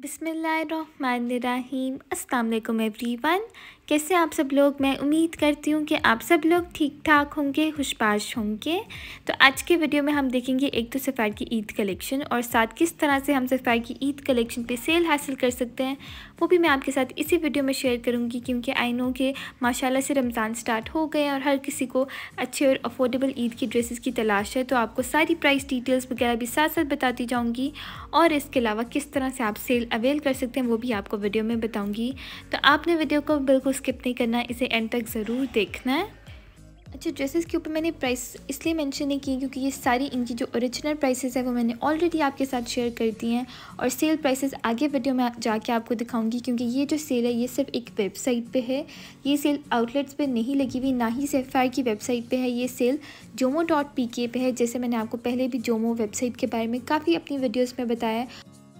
बिसमीम अल्लाम वन कैसे आप सब लोग मैं उम्मीद करती हूँ कि आप सब लोग ठीक ठाक होंगे खुशपाश होंगे तो आज के वीडियो में हम देखेंगे एक तो सफ़ार की ईद कलेक्शन और साथ किस तरह से हम सफ़ार की ईद कलेक्शन पे सेल हासिल कर सकते हैं वो भी मैं आपके साथ इसी वीडियो में शेयर करूँगी क्योंकि आई नो के माशाला से रमज़ान स्टार्ट हो गए और हर किसी को अच्छे और अफोर्डेबल ईद की ड्रेसेस की तलाश है तो आपको सारी प्राइस डिटेल्स वगैरह भी साथ साथ बताती जाऊँगी और इसके अलावा किस तरह से आप सेल अवेल कर सकते हैं वो भी आपको वीडियो में बताऊँगी तो आपने वीडियो को बिल्कुल स्किप नहीं करना इसे एंड तक ज़रूर देखना है अच्छा ड्रेसेस के ऊपर मैंने प्राइस इसलिए मेंशन नहीं की क्योंकि ये सारी इनकी जो ओरिजिनल प्राइसेस है वो मैंने ऑलरेडी आपके साथ शेयर कर दी हैं और सेल प्राइसेस आगे वीडियो में जाके आपको दिखाऊंगी क्योंकि ये जो सेल है ये सिर्फ एक वेबसाइट पे है ये सेल आउटलेट्स पे नहीं लगी हुई ना ही सेफायर की वेबसाइट पर है ये सेल जोमो डॉट पी के पे है जैसे मैंने आपको पहले भी जोमो वेबसाइट के बारे में काफ़ी अपनी वीडियोज़ में बताया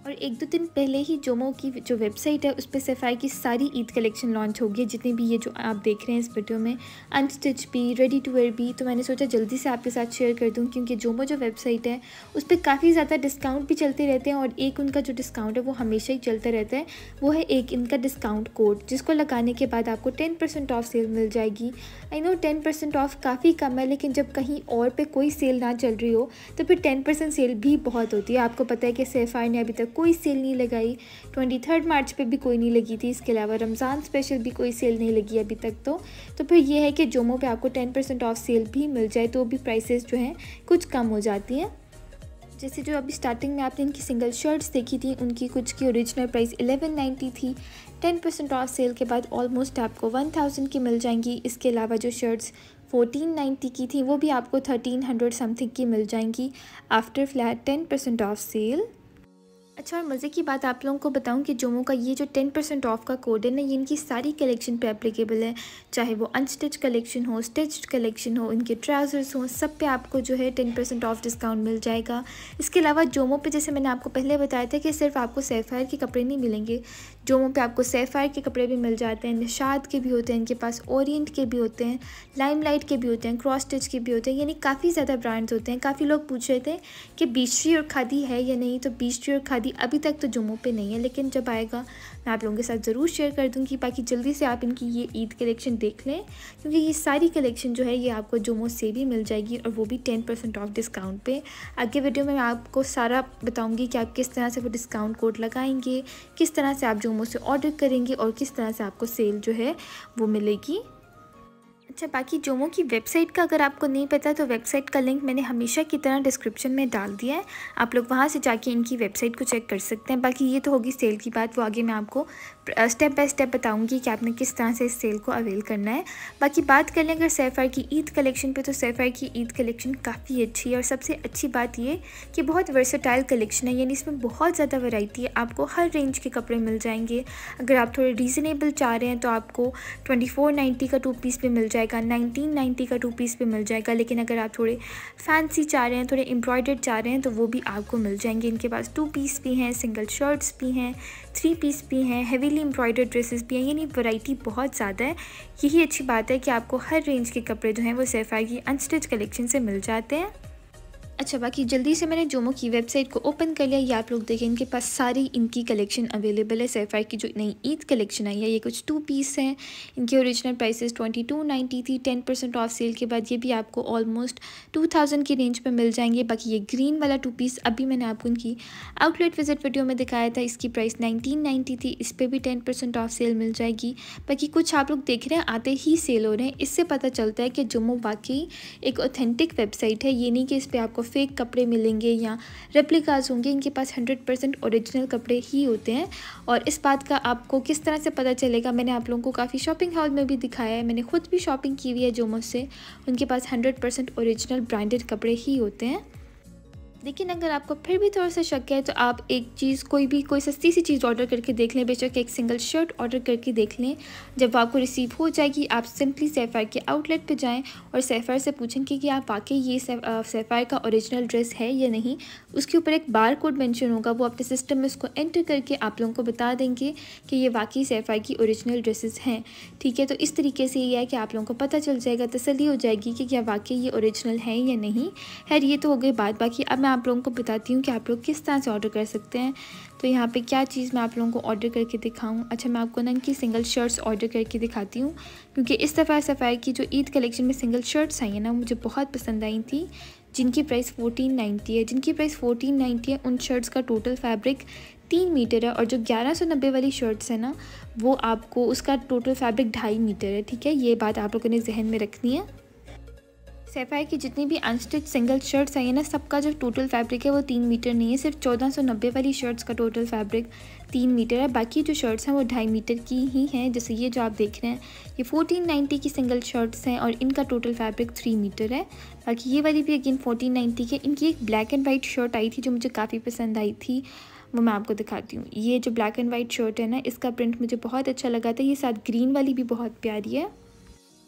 और एक दो दिन पहले ही जोमो की जो वेबसाइट है उस पर सफ़ाई की सारी ईद कलेक्शन लॉन्च होगी जितने भी ये जो आप देख रहे हैं इस वीडियो में अनस्टिच भी रेडी टू वेयर भी तो मैंने सोचा जल्दी से आपके साथ शेयर कर दूँ क्योंकि जोमो जो वेबसाइट है उस पर काफ़ी ज़्यादा डिस्काउंट भी चलते रहते हैं और एक उनका जो डिस्काउंट है वो हमेशा ही चलता रहता है वो है एक इनका डिस्काउंट कोड जिसको लगाने के बाद आपको टेन परसेंट ऑफ सेल मिल जाएगी I know ten percent off काफ़ी कम है लेकिन जब कहीं और पर कोई सेल ना चल रही हो तो फिर टेन परसेंट सेल भी बहुत होती है आपको पता है कि आई ने अभी तक कोई सेल नहीं लगाई ट्वेंटी थर्ड मार्च पे भी कोई नहीं लगी थी इसके अलावा रमज़ान स्पेशल भी कोई सेल नहीं लगी अभी तक तो तो फिर ये है कि जोमो पे आपको टेन परसेंट ऑफ सेल भी मिल जाए तो भी प्राइसेस जो हैं कुछ कम हो जाती हैं जैसे जो अभी स्टार्टिंग में आपने इनकी सिंगल शर्ट्स देखी थी उनकी कुछ की ओरिजिनल प्राइस 1190 थी 10 परसेंट ऑफ सेल के बाद ऑलमोस्ट आपको 1000 की मिल जाएंगी इसके अलावा जो शर्ट्स 1490 की थी वो भी आपको 1300 समथिंग की मिल जाएंगी after flat 10 percent off sale अच्छा और मज़े की बात आप लोगों को बताऊं कि जोमो का ये जो टेन परसेंट ऑफ का कोड है ना ये इनकी सारी कलेक्शन पे एप्लीकेबल है चाहे वो अनस्टिच कलेक्शन हो स्टिच कलेक्शन हो इनके ट्राउज़र्स हो सब पे आपको जो है टेन परसेंट ऑफ डिस्काउंट मिल जाएगा इसके अलावा जोमो पे जैसे मैंने आपको पहले बताया था कि सिर्फ आपको सेफ़ायर के कपड़े नहीं मिलेंगे जोमो पर आपको सेफ़ायर के कपड़े भी मिल जाते हैं निशाद के भी होते हैं इनके पास औरट के भी होते हैं लाइम के भी होते हैं क्रॉस स्टिच के भी होते हैं यानी काफ़ी ज़्यादा ब्रांड्स होते हैं काफ़ी लोग पूछ रहे थे कि बीचरी और खादी है या नहीं तो बीचरी और खादी शादी अभी तक तो जुम्मों पे नहीं है लेकिन जब आएगा मैं आप लोगों के साथ ज़रूर शेयर कर दूँगी बाकी जल्दी से आप इनकी ये ईद कलेक्शन देख लें क्योंकि ये सारी कलेक्शन जो है ये आपको जुम्मों से भी मिल जाएगी और वो भी टेन परसेंट ऑफ डिस्काउंट पर आगे वीडियो में मैं आपको सारा बताऊँगी कि आप किस तरह से वो डिस्काउंट कोड लगाएंगे किस तरह से आप जुम्मों से ऑर्डर करेंगे और किस तरह से आपको सेल जो है वो मिलेगी अच्छा बाकी जोमो की वेबसाइट का अगर आपको नहीं पता तो वेबसाइट का लिंक मैंने हमेशा की तरह डिस्क्रिप्शन में डाल दिया है आप लोग वहाँ से जाके इनकी वेबसाइट को चेक कर सकते हैं बाकी ये तो होगी सेल की बात वो आगे मैं आपको स्टेप बाय स्टेप बताऊंगी कि आपने किस तरह से इस सेल को अवेल करना है बाकी बात कर लें अगर सैफ़ायर की ईद कलेक्शन पे तो सैफ़ायर की ईद कलेक्शन काफ़ी अच्छी है और सबसे अच्छी बात ये कि बहुत वर्सेटाइल कलेक्शन है यानी इसमें बहुत ज़्यादा वैरायटी है आपको हर रेंज के कपड़े मिल जाएंगे अगर आप थोड़े रीज़नेबल चाह रहे हैं तो आपको ट्वेंटी फोर नाइन्टी का टू पीस भी मिल जाएगा नाइनटीन नाइन्टी का टू पीस भी मिल जाएगा लेकिन अगर आप थोड़े फैंसी चाह रहे हैं थोड़े एम्ब्रॉयडर्ड चाह रहे हैं तो वो भी आपको मिल जाएंगे इनके पास टू पीस भी हैं सिंगल शर्ट्स भी हैं थ्री पीस भी हैं हैवी लिए एम्ब्रॉयडर्ड ड्रेसेस भी हैं यानी वैरायटी बहुत ज़्यादा है यही अच्छी बात है कि आपको हर रेंज के कपड़े जो हैं वो सेफायर की अनस्टिच कलेक्शन से मिल जाते हैं अच्छा बाकी जल्दी से मैंने जोमो की वेबसाइट को ओपन कर लिया ये आप लोग देखें इनके पास सारी इनकी कलेक्शन अवेलेबल है सैफायर की जो नई ईद कलेक्शन आई है ये कुछ टू पीस हैं इनके original prices twenty two ninety थी टेन परसेंट ऑफ सेल के बाद ये भी आपको ऑलमोस्ट टू थाउजेंड की रेंज पर मिल जाएंगे बाकी ये ग्रीन वाला टू पीस अभी मैंने आपको इनकी आउटलेट विजिट वीडियो में दिखाया था इसकी प्राइस नाइनटीन नाइन्टी थी इस पर भी टेन परसेंट ऑफ सेल मिल जाएगी बाकी कुछ आप लोग देख रहे हैं आते ही सेल हो रहे हैं इससे पता चलता है कि जोमो वाकई एक ऑथेंटिक वेबसाइट है ये नहीं कि इस पर आपको फेक कपड़े मिलेंगे या रेप्लिकाज होंगे इनके पास हंड्रेड परसेंट औरिजिनल कपड़े ही होते हैं और इस बात का आपको किस तरह से पता चलेगा मैंने आप लोगों को काफ़ी शॉपिंग हॉल में भी दिखाया है मैंने खुद भी शॉपिंग की हुई है जोमो से उनके पास हंड्रेड परसेंट औरिजिनल ब्रांडेड कपड़े ही होते हैं लेकिन अगर आपको फिर भी थोड़ा सा शक है तो आप एक चीज़ कोई भी कोई सस्ती सी चीज़ ऑर्डर करके देख लें बेशक एक सिंगल शर्ट ऑर्डर करके देख लें जब आपको रिसीव हो जाएगी आप सिंपली सैफ़ायर के आउटलेट पर जाएँ और सैफ़ायर से पूछें कि, कि आप वाकई ये सैफ़ायर का ओरिजिनल ड्रेस है या नहीं उसके ऊपर एक बार कोड मैंशन होगा वो अपने सिस्टम में उसको एंटर करके आप लोगों को बता देंगे कि ये वाकई सैफ़ायर की ओरिजिनल ड्रेसेस हैं ठीक है तो इस तरीके से ये है कि आप लोगों को पता चल जाएगा तसली हो जाएगी कि क्या वाकई ये ओरिजिनल है या नहीं खैर ये तो हो गई बात बाकी अब मैं आप लोगों को बताती हूँ कि आप लोग किस तरह से ऑर्डर कर सकते हैं तो यहाँ पे क्या चीज़ मैं आप लोगों को ऑर्डर करके दिखाऊँ अच्छा मैं आपको ना इनकी सिंगल शर्ट्स ऑर्डर करके दिखाती हूँ क्योंकि इस दफ़ा सफ़ाई की जो ईद कलेक्शन में सिंगल शर्ट्स आई हैं ना मुझे बहुत पसंद आई थी जिनकी प्राइस फोर्टीन नाइन्टी है जिनकी प्राइस फोर्टीन नाइन्टी है उन शर्ट्स का टोटल फैब्रिक तीन मीटर है और जो ग्यारह सौ नब्बे वाली शर्ट्स है ना वो आपको उसका टोटल फैब्रिक ढाई मीटर है ठीक है ये बात आप लोगों ने जहन में रखनी है सेफाई की जितनी भी अनस्टिच सिंगल शर्ट्स हैं ये ना सबका जो टोटल फैब्रिक है वो तीन मीटर नहीं है सिर्फ चौदह सौ नब्बे वाली शर्ट्स का टोटल फैब्रिक तीन मीटर है बाकी जो शर्ट्स हैं वो ढाई मीटर की ही हैं जैसे ये जो आप देख रहे हैं ये फोर्टीन नाइन्टी की सिंगल शर्ट्स हैं और इनका टोटल फैब्रिक थ्री मीटर है बाकी ये वाली भी अगेन फोर्टीन नाइन्टी की इनकी एक ब्लैक एंड वाइट शर्ट आई थी जो मुझे काफ़ी पसंद आई थी वो मैं आपको दिखाती हूँ ये जो ब्लैक एंड वाइट शर्ट है ना इसका प्रिंट मुझे बहुत अच्छा लगा था ये साथ ग्रीन वाली भी बहुत प्यारी है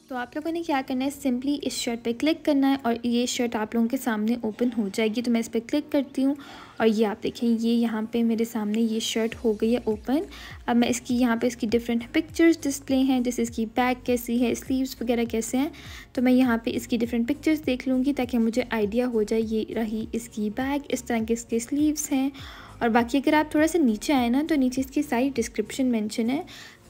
तो आप लोगों ने क्या करना है सिंपली इस शर्ट पे क्लिक करना है और ये शर्ट आप लोगों के सामने ओपन हो जाएगी तो मैं इस पर क्लिक करती हूँ और ये आप देखें ये यहाँ पे मेरे सामने ये शर्ट हो गई है ओपन अब मैं इसकी यहाँ पे इसकी डिफरेंट पिक्चर्स डिस्प्ले हैं जैसे इसकी बैक कैसी है स्लीव्स वगैरह कैसे हैं तो मैं यहाँ पे इसकी डिफरेंट पिक्चर्स देख लूँगी ताकि मुझे आइडिया हो जाए ये रही इसकी बैग इस तरह के इसके स्लीव्स हैं और बाकी अगर आप थोड़ा सा नीचे आए ना तो नीचे इसकी सारी डिस्क्रिप्शन मेंशन है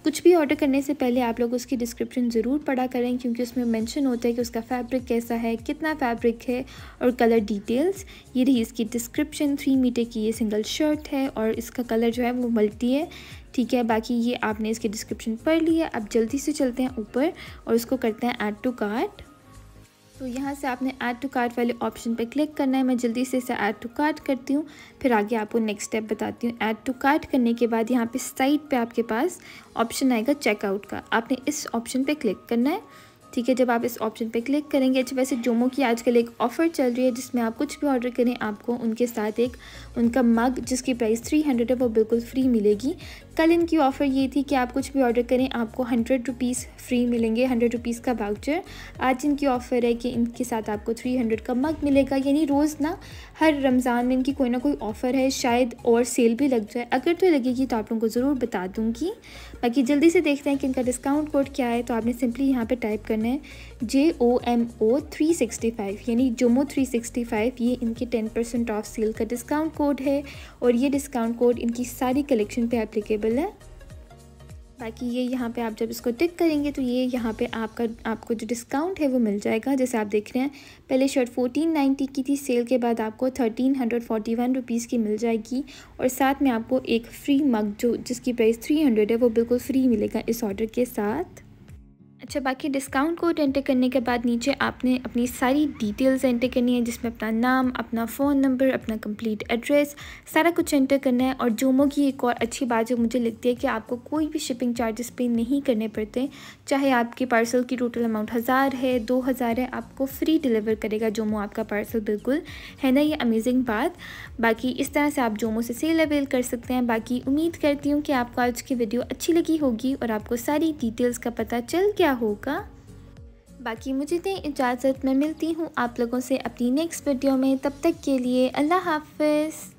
कुछ भी ऑर्डर करने से पहले आप लोग उसकी डिस्क्रिप्शन ज़रूर पढ़ा करें क्योंकि उसमें मेंशन होता है कि उसका फैब्रिक कैसा है कितना फैब्रिक है और कलर डिटेल्स ये रही इसकी डिस्क्रिप्शन थ्री मीटर की ये सिंगल शर्ट है और इसका कलर जो है वो मल्टी है ठीक है बाकी ये आपने इसकी डिस्क्रिप्शन पढ़ ली है अब जल्दी से चलते हैं ऊपर और उसको करते हैं ऐड टू कार्ट तो यहाँ से आपने ऐड टू कार्ट वाले ऑप्शन पर क्लिक करना है मैं जल्दी से इसे ऐड टू कार्ट करती हूँ फिर आगे आपको नेक्स्ट स्टेप बताती हूँ ऐड टू कार्ट करने के बाद यहाँ पे साइड पे आपके पास ऑप्शन आएगा चेकआउट का आपने इस ऑप्शन पे क्लिक करना है ठीक है जब आप इस ऑप्शन पे क्लिक करेंगे अच्छा वैसे जोमो की आजकल एक ऑफ़र चल रही है जिसमें आप कुछ भी ऑर्डर करें आपको उनके साथ एक उनका मग जिसकी प्राइस थ्री हंड्रेड है वो बिल्कुल फ्री मिलेगी कल इनकी ऑफ़र ये थी कि आप कुछ भी ऑर्डर करें आपको हंड्रेड रुपीज़ फ्री मिलेंगे हंड्रेड रुपीज़ का बाउचर आज इनकी ऑफ़र है कि इनके साथ आपको थ्री हंड्रेड का मग मिलेगा यानी रोज़ ना हर रमज़ान में इनकी कोई ना कोई ऑफ़र है शायद और सेल भी लग जाए अगर तो लगेगी तो आप लोगों को ज़रूर बता दूँगी बाकी जल्दी से देखते हैं कि इनका डिस्काउंट कोड क्या है तो आपने सिंपली यहाँ पर टाइप करना है J O M O three sixty five यानी जोमो थ्री सिक्सटी फाइव ये इनके टेन परसेंट ऑफ सेल का डिस्काउंट कोड है और ये डिस्काउंट कोड इनकी सारी कलेक्शन पे एप्लीकेबल है बाकी ये यहाँ पे आप जब इसको टिक करेंगे तो ये यहाँ पे आपका आपको जो डिस्काउंट है वो मिल जाएगा जैसे आप देख रहे हैं पहले शर्ट फोर्टीन नाइन्टी की थी सेल के बाद आपको thirteen hundred forty one rupees की मिल जाएगी और साथ में आपको एक फ्री मग जो जिसकी प्राइस थ्री हंड्रेड है वो बिल्कुल फ्री मिलेगा इस ऑर्डर के साथ अच्छा बाकी डिस्काउंट कोड एंटर करने के बाद नीचे आपने अपनी सारी डिटेल्स एंटर करनी है जिसमें अपना नाम अपना फ़ोन नंबर अपना कंप्लीट एड्रेस सारा कुछ एंटर करना है और जोमो की एक और अच्छी बात जो मुझे लगती है कि आपको कोई भी शिपिंग चार्जेस पे नहीं करने पड़ते चाहे आपके पार्सल की टोटल अमाउंट हज़ार है दो हज़ार है आपको फ्री डिलीवर करेगा जोमो आपका पार्सल बिल्कुल है ना ये अमेजिंग बात बाकी इस तरह से आप जोमो से सेल अवेल कर सकते हैं बाकी उम्मीद करती हूँ कि आपको आज की वीडियो अच्छी लगी होगी और आपको सारी डिटेल्स का पता चल गया होगा बाकी मुझे दें इजाज़त मैं मिलती हूँ आप लोगों से अपनी नेक्स्ट वीडियो में तब तक के लिए अल्लाह हाफिज़